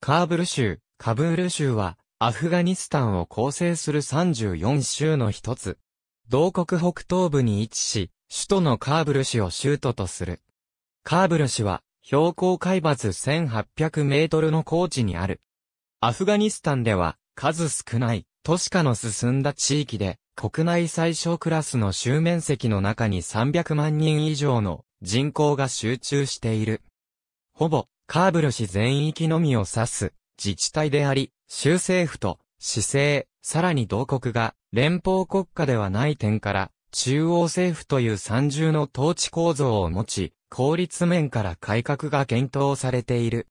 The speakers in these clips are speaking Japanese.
カーブル州、カブール州は、アフガニスタンを構成する34州の一つ。同国北東部に位置し、首都のカーブル市を州都とする。カーブル市は、標高海抜1800メートルの高地にある。アフガニスタンでは、数少ない、都市化の進んだ地域で、国内最小クラスの州面積の中に300万人以上の人口が集中している。ほぼカーブル市全域のみを指す自治体であり、州政府と市政、さらに同国が連邦国家ではない点から中央政府という三重の統治構造を持ち、効率面から改革が検討されている。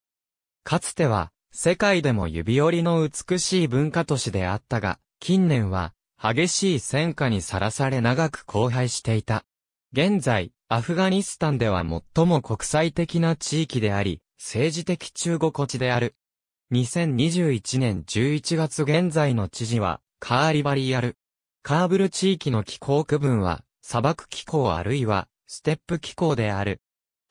かつては世界でも指折りの美しい文化都市であったが、近年は激しい戦火にさらされ長く荒廃していた。現在、アフガニスタンでは最も国際的な地域であり、政治的中国地である。2021年11月現在の知事は、カーリバリアル。カーブル地域の気候区分は、砂漠気候あるいは、ステップ気候である。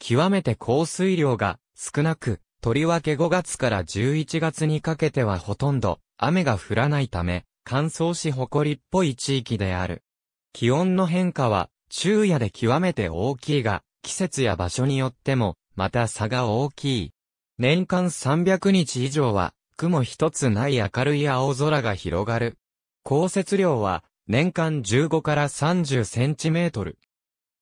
極めて降水量が少なく、とりわけ5月から11月にかけてはほとんど雨が降らないため、乾燥し誇りっぽい地域である。気温の変化は、昼夜で極めて大きいが、季節や場所によってもまた差が大きい。年間300日以上は、雲一つない明るい青空が広がる。降雪量は、年間15から30センチメートル。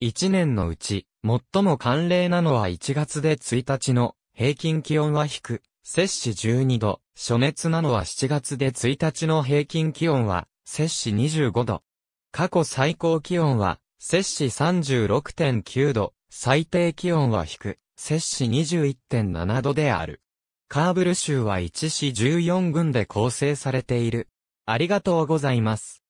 1年のうち、最も寒冷なのは1月で1日の平均気温は低く、摂氏12度、暑熱なのは7月で1日の平均気温は、摂氏25度。過去最高気温は、摂氏36.9度、最低気温は低く、摂氏21.7度である。カーブル州は1市14群で構成されている。ありがとうございます。